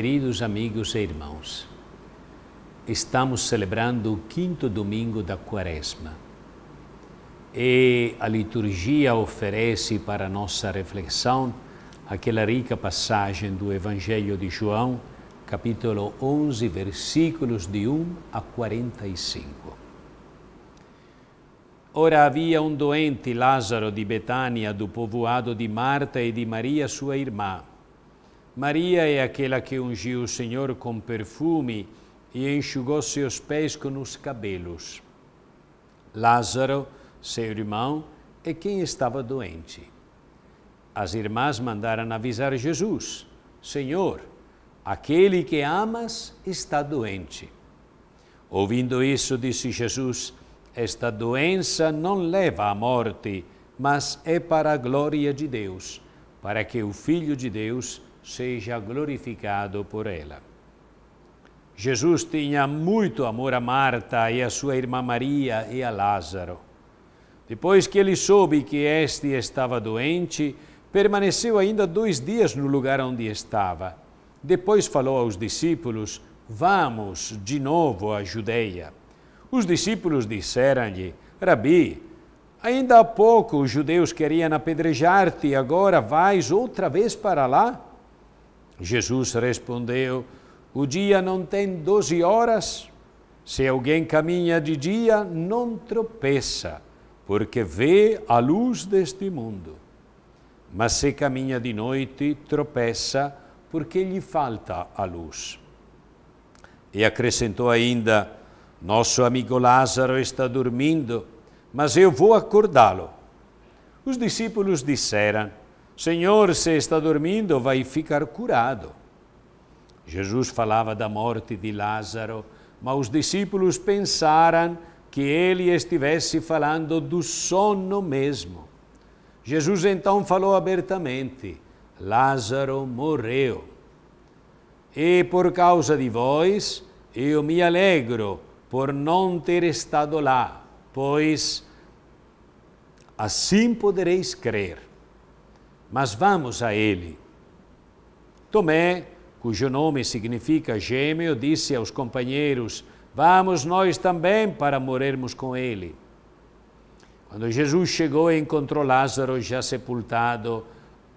Queridos amigos e irmãos, estamos celebrando o quinto domingo da Quaresma e a liturgia oferece para nossa reflexão aquela rica passagem do Evangelho de João, capítulo 11, versículos de 1 a 45. Ora havia um doente, Lázaro de Betânia, do povoado de Marta e de Maria, sua irmã Maria é aquela que ungiu o Senhor com perfume e enxugou seus pés com os cabelos. Lázaro, seu irmão, é quem estava doente. As irmãs mandaram avisar Jesus: Senhor, aquele que amas está doente. Ouvindo isso, disse Jesus: Esta doença não leva à morte, mas é para a glória de Deus, para que o Filho de Deus seja glorificado por ela. Jesus tinha muito amor a Marta e a sua irmã Maria e a Lázaro. Depois que ele soube que este estava doente, permaneceu ainda dois dias no lugar onde estava. Depois falou aos discípulos: Vamos de novo à Judeia. Os discípulos disseram-lhe: Rabi, ainda há pouco os judeus queriam apedrejar-te, agora vais outra vez para lá? Jesus respondeu: O dia não tem doze horas? Se alguém caminha de dia, não tropeça, porque vê a luz deste mundo. Mas se caminha de noite, tropeça, porque lhe falta a luz. E acrescentou ainda: Nosso amigo Lázaro está dormindo, mas eu vou acordá-lo. Os discípulos disseram: Senhor, se está dormindo, vai ficar curado. Jesus falava da morte de Lázaro, mas os discípulos pensaram que ele estivesse falando do sono mesmo. Jesus então falou abertamente: Lázaro morreu. E por causa de vós, eu me alegro por não ter estado lá, pois assim podereis crer mas vamos a ele. Tomé, cujo nome significa gêmeo, disse aos companheiros: Vamos nós também para morrermos com ele. Quando Jesus chegou e encontrou Lázaro já sepultado,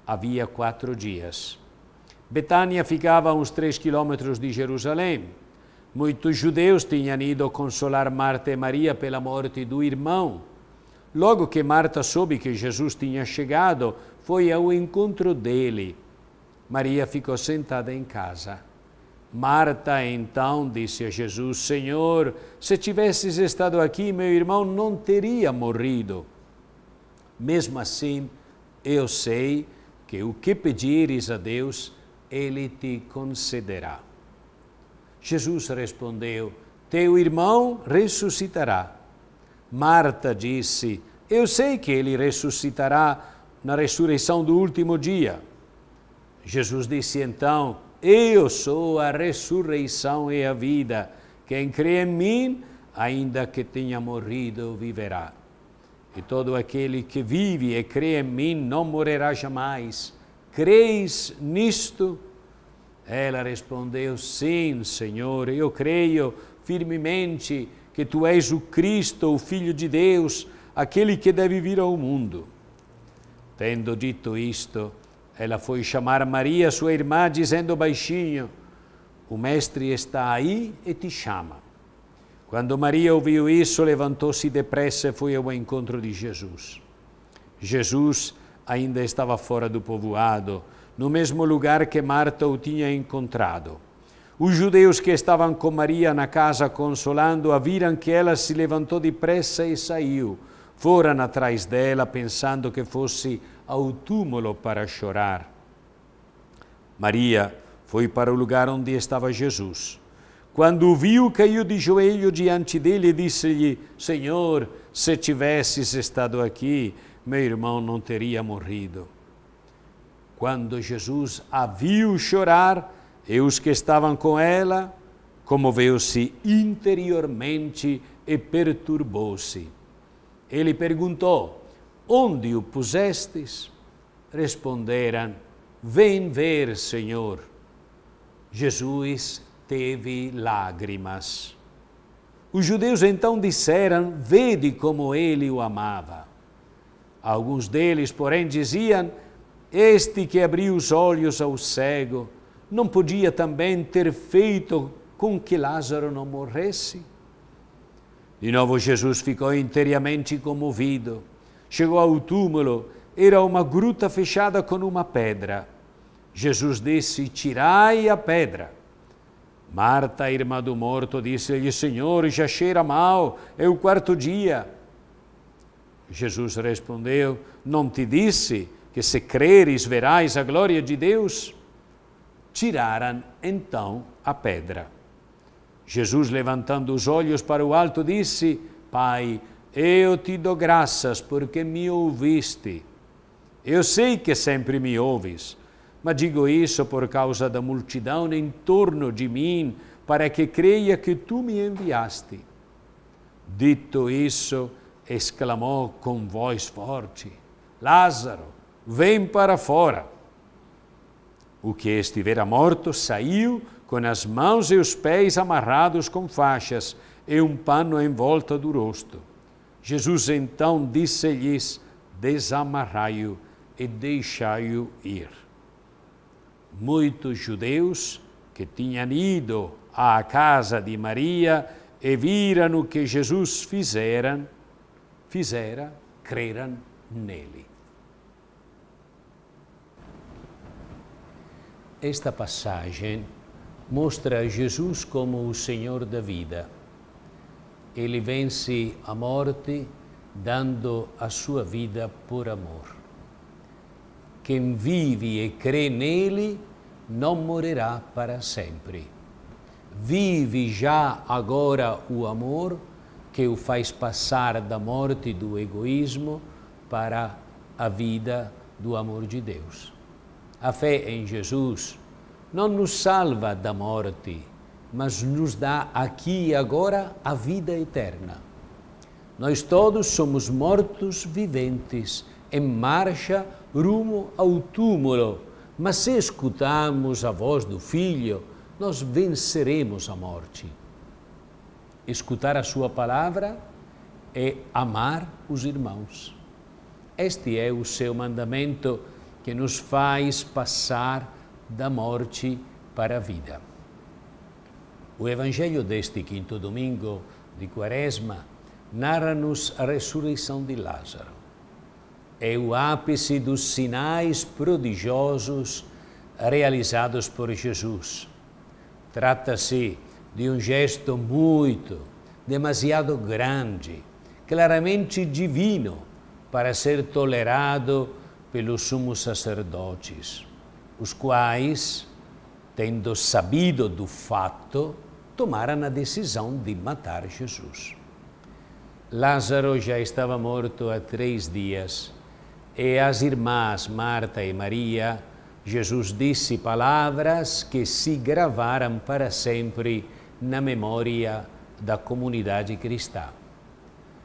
havia quatro dias. Betânia ficava a uns três quilômetros de Jerusalém. Muitos judeus tinham ido consolar Marta e Maria pela morte do irmão. Logo que Marta soube que Jesus tinha chegado, foi ao encontro dele. Maria ficou sentada em casa. Marta então disse a Jesus: Senhor, se tivesses estado aqui, meu irmão não teria morrido. Mesmo assim, eu sei que o que pedires a Deus, Ele te concederá. Jesus respondeu: Teu irmão ressuscitará. Marta disse: Eu sei que ele ressuscitará na ressurreição do último dia. Jesus disse então: Eu sou a ressurreição e a vida. Quem crê em mim, ainda que tenha morrido, viverá. E todo aquele que vive e crê em mim não morrerá jamais. Creis nisto? Ela respondeu: Sim, Senhor, eu creio firmemente que tu és o Cristo, o Filho de Deus, aquele que deve vir ao mundo. Tendo dito isto, ela foi chamar Maria, sua irmã, dizendo baixinho: O Mestre está aí e te chama. Quando Maria ouviu isso, levantou-se depressa e foi ao encontro de Jesus. Jesus ainda estava fora do povoado, no mesmo lugar que Marta o tinha encontrado. Os judeus que estavam com Maria na casa consolando-a viram que ela se levantou depressa e saiu. Foram atrás dela pensando que fosse ao túmulo para chorar. Maria foi para o lugar onde estava Jesus. Quando o viu, caiu de joelho diante dele e disse-lhe: Senhor, se tivesses estado aqui, meu irmão não teria morrido. Quando Jesus a viu chorar, e os que estavam com ela, comoveu-se interiormente e perturbou-se. Ele perguntou: Onde o pusestes? Responderam: Vem ver, Senhor. Jesus teve lágrimas. Os judeus então disseram: Vede como ele o amava. Alguns deles, porém, diziam: Este que abriu os olhos ao cego, não podia também ter feito com que Lázaro não morresse? De novo, Jesus ficou inteiramente comovido. Chegou ao túmulo, era uma gruta fechada com uma pedra. Jesus disse: Tirai a pedra. Marta, irmã do morto, disse-lhe: Senhor, já cheira mal, é o quarto dia. Jesus respondeu: Não te disse que se creres verás a glória de Deus? Tiraram então a pedra. Jesus, levantando os olhos para o alto, disse: Pai, eu te dou graças porque me ouviste. Eu sei que sempre me ouves, mas digo isso por causa da multidão em torno de mim, para que creia que tu me enviaste. Dito isso, exclamou com voz forte: Lázaro, vem para fora. O que estivera morto saiu com as mãos e os pés amarrados com faixas e um pano em volta do rosto. Jesus então disse-lhes: Desamarrai-o e deixai-o ir. Muitos judeus que tinham ido à casa de Maria e viram o que Jesus fizeram, fizera, creram nele. Esta passagem mostra Jesus como o Senhor da vida. Ele vence a morte dando a sua vida por amor. Quem vive e crê nele não morrerá para sempre. Vive já agora o amor que o faz passar da morte do egoísmo para a vida do amor de Deus. A fé em Jesus não nos salva da morte, mas nos dá aqui e agora a vida eterna. Nós todos somos mortos viventes, em marcha rumo ao túmulo, mas se escutamos a voz do Filho, nós venceremos a morte. Escutar a Sua palavra é amar os irmãos. Este é o seu mandamento que nos faz passar da morte para a vida. O Evangelho deste quinto domingo de Quaresma narra-nos a ressurreição de Lázaro. É o ápice dos sinais prodigiosos realizados por Jesus. Trata-se de um gesto muito, demasiado grande, claramente divino para ser tolerado pelos sumos sacerdotes, os quais, tendo sabido do fato, tomaram a decisão de matar Jesus. Lázaro já estava morto há três dias e as irmãs Marta e Maria, Jesus disse palavras que se gravaram para sempre na memória da comunidade cristã.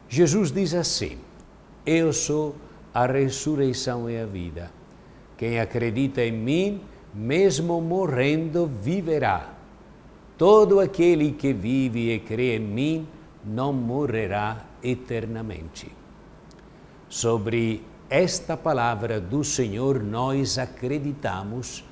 Jesus diz assim: Eu sou a ressurreição e é a vida. Quem acredita em mim, mesmo morrendo, viverá. Todo aquele que vive e crê em mim não morrerá eternamente. Sobre esta palavra do Senhor, nós acreditamos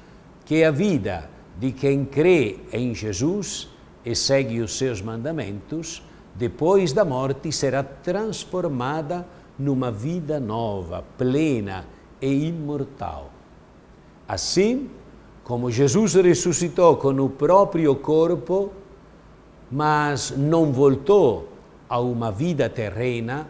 que a vida de quem crê em Jesus e segue os seus mandamentos, depois da morte será transformada numa vida nova, plena e imortal. Assim como Jesus ressuscitou com o próprio corpo, mas não voltou a uma vida terrena,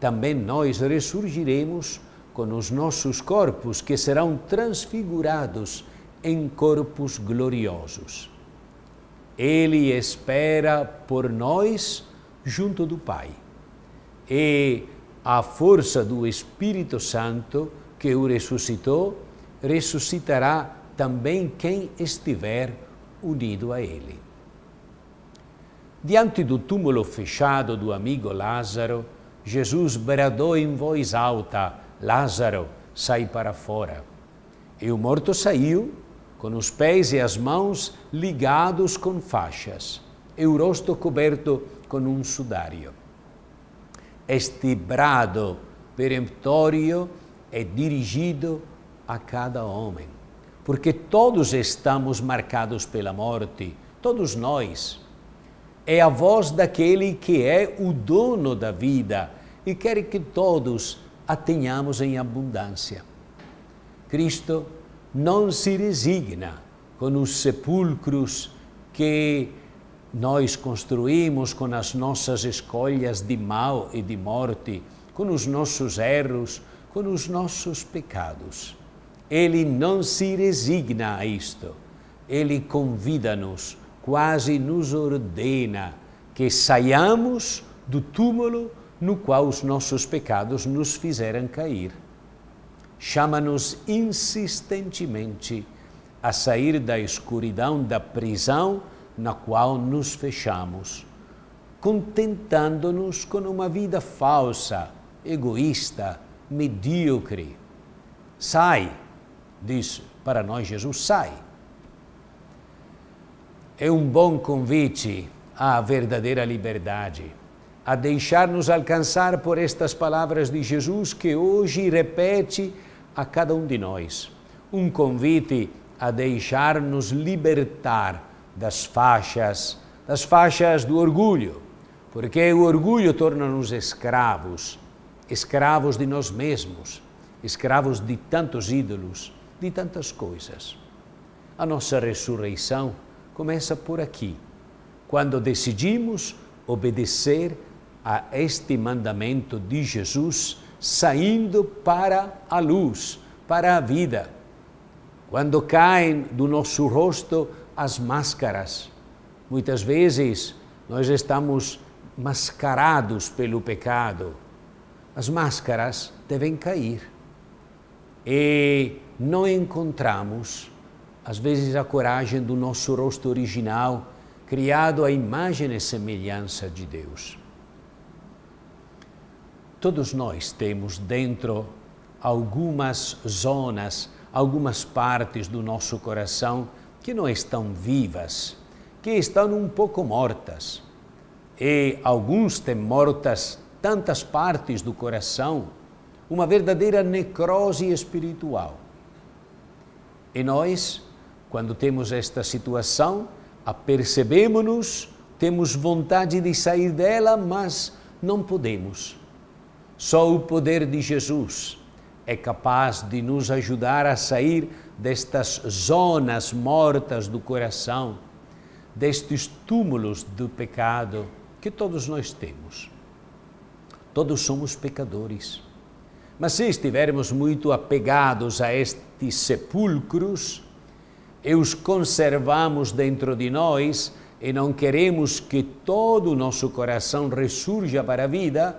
também nós ressurgiremos com os nossos corpos que serão transfigurados em corpos gloriosos. Ele espera por nós junto do Pai. E a força do Espírito Santo que o ressuscitou, ressuscitará também quem estiver unido a ele. Diante do túmulo fechado do amigo Lázaro, Jesus bradou em voz alta: Lázaro, sai para fora. E o morto saiu, com os pés e as mãos ligados com faixas, e o rosto coberto com um sudário este brado peremptório é dirigido a cada homem, porque todos estamos marcados pela morte, todos nós. É a voz daquele que é o dono da vida e quer que todos a tenhamos em abundância. Cristo não se resigna com os sepulcros que nós construímos com as nossas escolhas de mal e de morte, com os nossos erros, com os nossos pecados. Ele não se resigna a isto. Ele convida-nos, quase nos ordena, que saiamos do túmulo no qual os nossos pecados nos fizeram cair. Chama-nos insistentemente a sair da escuridão da prisão na qual nos fechamos, contentando-nos com uma vida falsa, egoísta, medíocre. Sai, diz para nós Jesus, sai. É um bom convite à verdadeira liberdade, a deixar-nos alcançar por estas palavras de Jesus que hoje repete a cada um de nós. Um convite a deixar-nos libertar das faixas, das faixas do orgulho, porque o orgulho torna-nos escravos, escravos de nós mesmos, escravos de tantos ídolos, de tantas coisas. A nossa ressurreição começa por aqui, quando decidimos obedecer a este mandamento de Jesus, saindo para a luz, para a vida. Quando caem do nosso rosto as máscaras. Muitas vezes nós estamos mascarados pelo pecado. As máscaras devem cair. E não encontramos, às vezes, a coragem do nosso rosto original, criado à imagem e semelhança de Deus. Todos nós temos dentro algumas zonas, algumas partes do nosso coração que não estão vivas, que estão um pouco mortas. E alguns têm mortas tantas partes do coração, uma verdadeira necrose espiritual. E nós, quando temos esta situação, apercebemos-nos, temos vontade de sair dela, mas não podemos. Só o poder de Jesus é capaz de nos ajudar a sair destas zonas mortas do coração, destes túmulos do pecado que todos nós temos. Todos somos pecadores. Mas se estivermos muito apegados a estes sepulcros e os conservamos dentro de nós e não queremos que todo o nosso coração ressurja para a vida,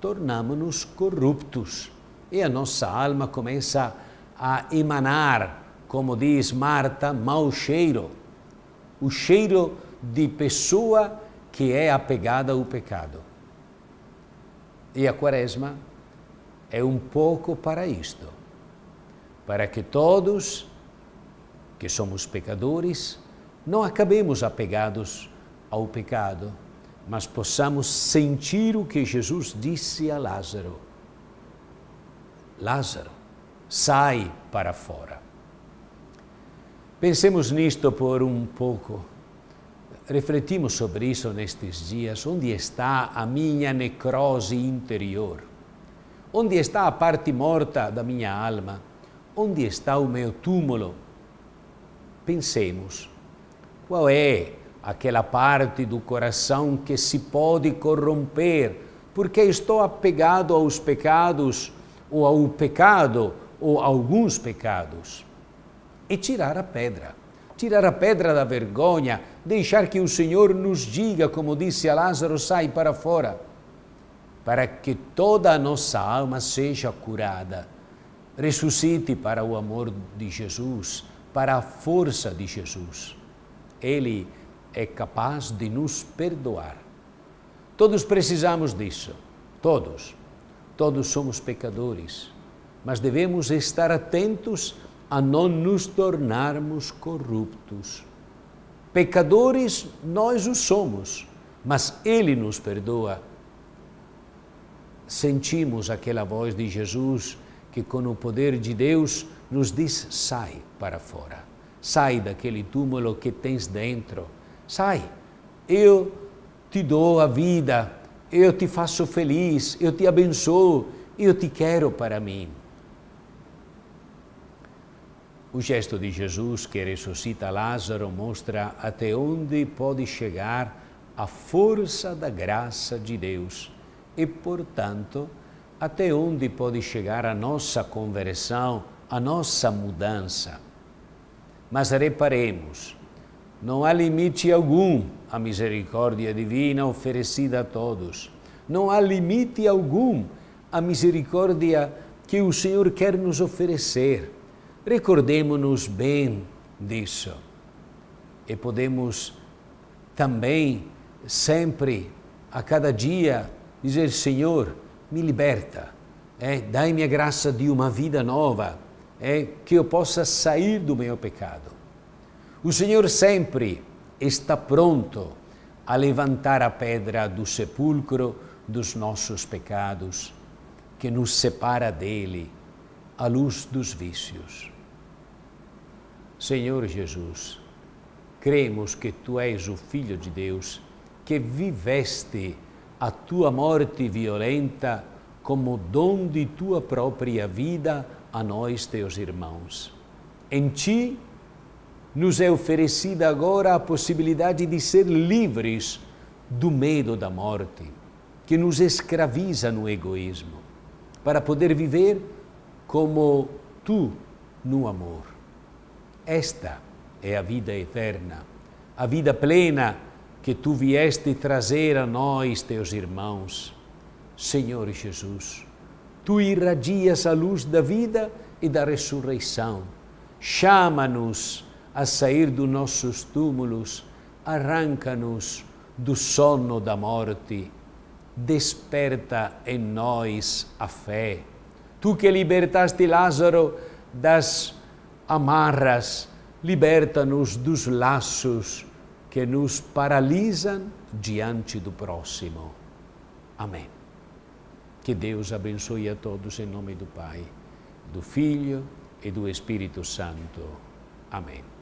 tornamos-nos corruptos e a nossa alma começa a emanar, como diz Marta, mau cheiro. O cheiro de pessoa que é apegada ao pecado. E a quaresma é um pouco para isto para que todos, que somos pecadores, não acabemos apegados ao pecado, mas possamos sentir o que Jesus disse a Lázaro. Lázaro, sai para fora. Pensemos nisto por um pouco. Refletimos sobre isso nestes dias. Onde está a minha necrose interior? Onde está a parte morta da minha alma? Onde está o meu túmulo? Pensemos. Qual é aquela parte do coração que se pode corromper porque estou apegado aos pecados ou a um pecado, ou alguns pecados. e tirar a pedra. Tirar a pedra da vergonha, deixar que o Senhor nos diga, como disse a Lázaro, sai para fora, para que toda a nossa alma seja curada. Ressuscite para o amor de Jesus, para a força de Jesus. Ele é capaz de nos perdoar. Todos precisamos disso, todos. Todos somos pecadores, mas devemos estar atentos a não nos tornarmos corruptos. Pecadores nós o somos, mas Ele nos perdoa. Sentimos aquela voz de Jesus que, com o poder de Deus, nos diz: sai para fora, sai daquele túmulo que tens dentro, sai. Eu te dou a vida, eu te faço feliz, eu te abençoo, eu te quero para mim. O gesto de Jesus que ressuscita Lázaro mostra até onde pode chegar a força da graça de Deus e, portanto, até onde pode chegar a nossa conversão, a nossa mudança. Mas reparemos, não há limite algum à misericórdia divina oferecida a todos. Não há limite algum à misericórdia que o Senhor quer nos oferecer. Recordemos-nos bem disso. E podemos também, sempre, a cada dia, dizer: Senhor, me liberta, é, dai-me a graça de uma vida nova, é, que eu possa sair do meu pecado. O Senhor sempre está pronto a levantar a pedra do sepulcro dos nossos pecados, que nos separa dele, à luz dos vícios. Senhor Jesus, cremos que tu és o Filho de Deus, que viveste a tua morte violenta como dom de tua própria vida a nós, teus irmãos. Em ti, nos é oferecida agora a possibilidade de ser livres do medo da morte, que nos escraviza no egoísmo, para poder viver como tu no amor. Esta é a vida eterna, a vida plena que tu vieste trazer a nós, teus irmãos. Senhor Jesus, tu irradias a luz da vida e da ressurreição. Chama-nos a sair dos nossos túmulos, arranca-nos do sono da morte, desperta em nós a fé. Tu que libertaste Lázaro das amarras, liberta-nos dos laços que nos paralisam diante do próximo. Amém. Que Deus abençoe a todos em nome do Pai, do Filho e do Espírito Santo. Amém.